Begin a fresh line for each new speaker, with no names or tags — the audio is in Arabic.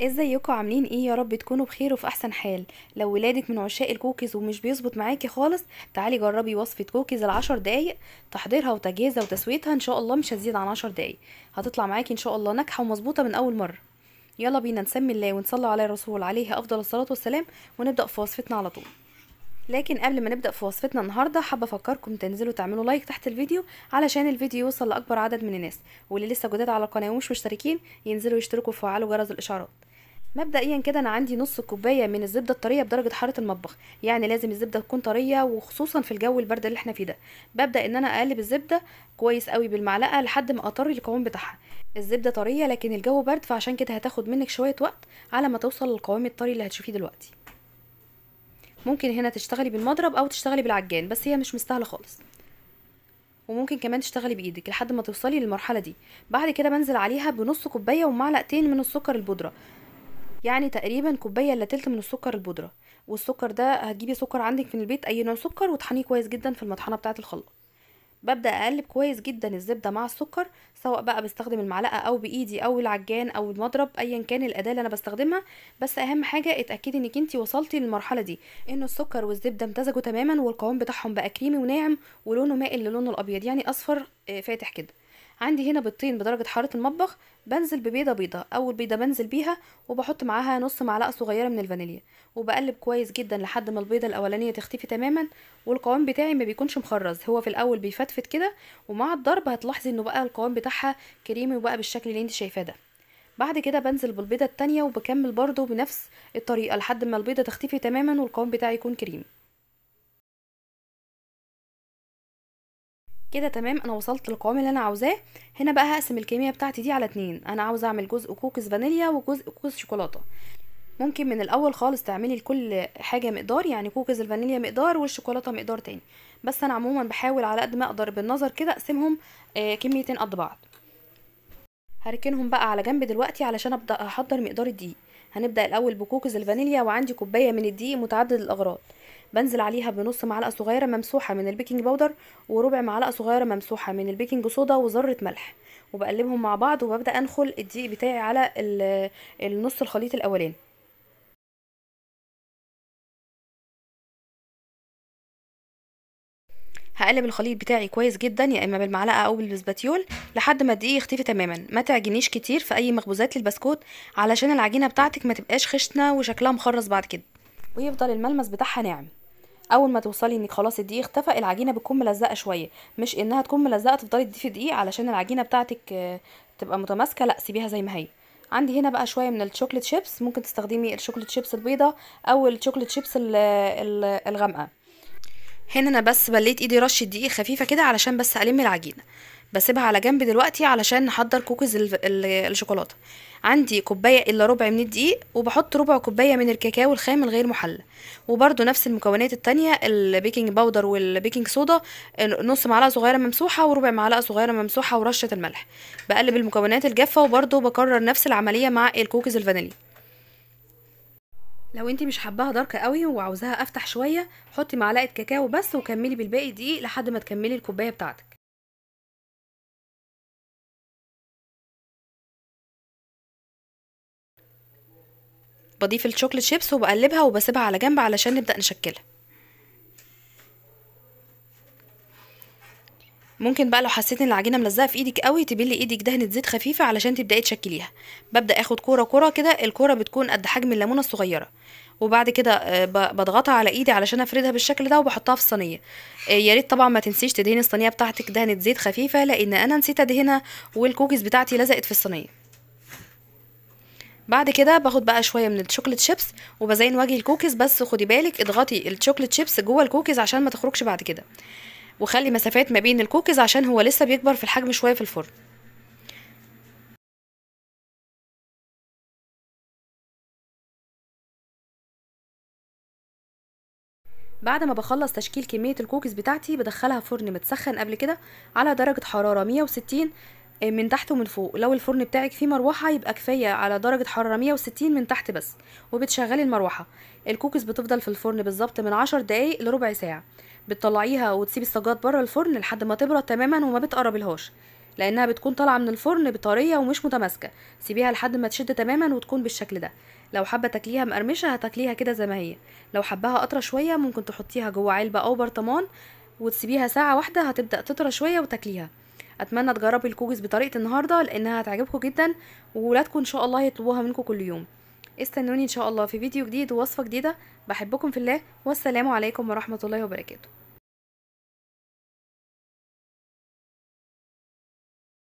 إيه ازيكم عاملين ايه يا رب تكونوا بخير وفي احسن حال لو ولادك من عشاق الكوكيز ومش بيظبط معاكي خالص تعالي جربي وصفه كوكيز العشر دقايق تحضيرها وتجهيزها وتسويتها ان شاء الله مش هتزيد عن عشر دقايق هتطلع معاكي ان شاء الله ناجحه ومظبوطه من اول مره يلا بينا نسمي الله ونصلي على الرسول عليه افضل الصلاه والسلام ونبدا في وصفتنا على طول لكن قبل ما نبدا في وصفتنا النهارده حابه افكركم تنزلوا تعملوا لايك تحت الفيديو علشان الفيديو يوصل لاكبر عدد من الناس واللي لسه جداد على القناه ومش مشتركين ينزلوا يشتركوا وفعلوا جرس الاشعارات مبدئيا كده انا عندي نص كوبايه من الزبده الطريه بدرجه حراره المطبخ يعني لازم الزبده تكون طريه وخصوصا في الجو البرد اللي احنا فيه ده ببدا ان انا اقلب الزبده كويس قوي بالمعلقه لحد ما اطري القوام بتاعها الزبده طريه لكن الجو برد فعشان كده هتاخد منك شويه وقت على ما توصل للقوام الطري اللي هتشوفيه دلوقتي ممكن هنا تشتغلي بالمضرب او تشتغلي بالعجان بس هي مش مستاهله خالص وممكن كمان تشتغلي بايدك لحد ما توصلي للمرحله دي بعد كده بنزل عليها بنص كوبايه ومعلقتين من السكر البودره يعني تقريبا كوبايه الا تلت من السكر البودره والسكر ده هتجيبي سكر عندك من البيت اي نوع سكر وطحنيه كويس جدا في المطحنه بتاعه الخلاط ببدا اقلب كويس جدا الزبده مع السكر سواء بقى بستخدم المعلقه او بايدي او العجان او المضرب ايا كان الاداه اللي انا بستخدمها بس اهم حاجه اتاكدي انك انت وصلتي للمرحله دي ان السكر والزبده امتزجوا تماما والقوام بتاعهم بقى كريمي وناعم ولونه مائل للون الابيض يعني اصفر آه، فاتح كده عندي هنا بيضتين بدرجه حراره المطبخ بنزل ببيضه بيضه اول بيضه بنزل بيها وبحط معاها نص معلقه صغيره من الفانيليا وبقلب كويس جدا لحد ما البيضه الاولانيه تختفي تماما والقوام بتاعي ما بيكونش مخرز هو في الاول بيفتفت كده ومع الضرب هتلاحظي انه بقى القوام بتاعها كريمي وبقى بالشكل اللي انت شايفاه ده بعد كده بنزل بالبيضه التانية وبكمل برضو بنفس الطريقه لحد ما البيضه تختفي تماما والقوام بتاعي يكون كريمي كده تمام انا وصلت للقوام اللي انا عاوزاه هنا بقى هقسم الكميه بتاعتي دي على اتنين انا عاوزه اعمل جزء كوكس فانيليا وجزء كوكس شوكولاته ممكن من الاول خالص تعملي لكل حاجه مقدار يعني كوكيز الفانيليا مقدار والشوكولاته مقدار تاني بس انا عموما بحاول على قد ما اقدر بالنظر كده اقسمهم آه، كميتين قد بعض هركنهم بقى على جنب دلوقتي علشان ابدا احضر مقدار الدقيق هنبدا الاول بكوكيز الفانيليا وعندي كوبايه من الدقيق متعدد الاغراض بنزل عليها بنص معلقه صغيره ممسوحه من البيكنج باودر وربع معلقه صغيره ممسوحه من البيكنج صودا وذره ملح وبقلبهم مع بعض وببدا انخل الدقيق بتاعي على النص الخليط الاولاني هقلب الخليط بتاعي كويس جدا يا اما بالمعلقه او بالبسباتيول لحد ما الدقيق يختفي تماما ما تعجنيش كتير في اي مخبوزات للبسكوت علشان العجينه بتاعتك ما تبقاش خشنه وشكلها مخرز بعد كده ويفضل الملمس بتاعها ناعم اول ما توصلي انك خلاص الدقيق اختفى العجينه بتكون ملزقه شويه مش انها تكون ملزقه تفضلي تضيفي دقيق علشان العجينه بتاعتك آه، تبقى متماسكه لا سيبيها زي ما هي عندي هنا بقى شويه من الشوكليت شيبس ممكن تستخدمي الشوكليت شيبس البيضه او الشوكليت شيبس الغامقه هنا انا بس بليت ايدي رشه دقيق خفيفه كده علشان بس الم العجينه بسيبها على جنب دلوقتي علشان نحضر كوكيز الشوكولاته عندي كوبايه الا ربع من الدقيق وبحط ربع كوبايه من الكاكاو الخام الغير محلى وبرده نفس المكونات التانية البيكنج باودر والبيكنج صودا نص معلقه صغيره ممسوحه وربع معلقه صغيره ممسوحه ورشه الملح بقلب المكونات الجافه وبرده بكرر نفس العمليه مع الكوكيز الفانيلي لو انت مش حباها دارك قوي وعاوزاها افتح شوية حطي معلقة كاكاو بس وكملي بالباقي دقيق لحد ما تكملي الكوباية بتاعتك بضيف الشوكليت شيبس وبقلبها وبسيبها على جنب علشان نبدأ نشكلها ممكن بقى لو حسيت ان العجينه ملزقه في ايدك قوي تبلي ايدك دهنه زيت خفيفه علشان تبداي تشكليها ببدا اخد كوره كوره كده الكوره بتكون قد حجم الليمونه الصغيره وبعد كده آه، بضغطها على ايدي علشان افردها بالشكل ده وبحطها في الصينيه آه، يا ريت طبعا ما تنسيش تدهني الصينيه بتاعتك دهنه زيت خفيفه لان انا نسيت ادهنها والكوكيز بتاعتي لزقت في الصينيه بعد كده باخد بقى شويه من الشوكليت شيبس وبزين وجه الكوكيز بس خدي بالك اضغطي الشوكليت شيبس جوه الكوكيز عشان ما تخرجش بعد كده وخلي مسافات ما بين الكوكيز عشان هو لسه بيكبر في الحجم شويه في الفرن بعد ما بخلص تشكيل كمية الكوكيز بتاعتي بدخلها فرن متسخن قبل كده على درجة حرارة 160 آه، من تحت ومن فوق لو الفرن بتاعك فيه مروحه يبقى كفايه على درجه حراره 160 من تحت بس وبتشغلي المروحه الكوكيز بتفضل في الفرن بالظبط من 10 دقايق لربع ساعه بتطلعيها وتسيبي السجاد بره الفرن لحد ما تبرد تماما وما بتقربلهاش لانها بتكون طالعه من الفرن بطريه ومش متماسكه سيبيها لحد ما تشد تماما وتكون بالشكل ده لو حابه تاكليها مقرمشه هتاكليها كده زي ما هي لو حباها قطره شويه ممكن تحطيها جوه علبه او برطمان وتسيبيها ساعه واحده هتبدا تطرى شويه وتاكليها اتمنى تجربي الكوكيز بطريقه النهارده لانها هتعجبكم جدا وولادكم ان شاء الله هيطلبوها منكم كل يوم استنوني ان شاء الله في فيديو جديد ووصفه جديده بحبكم في الله والسلام عليكم ورحمه الله وبركاته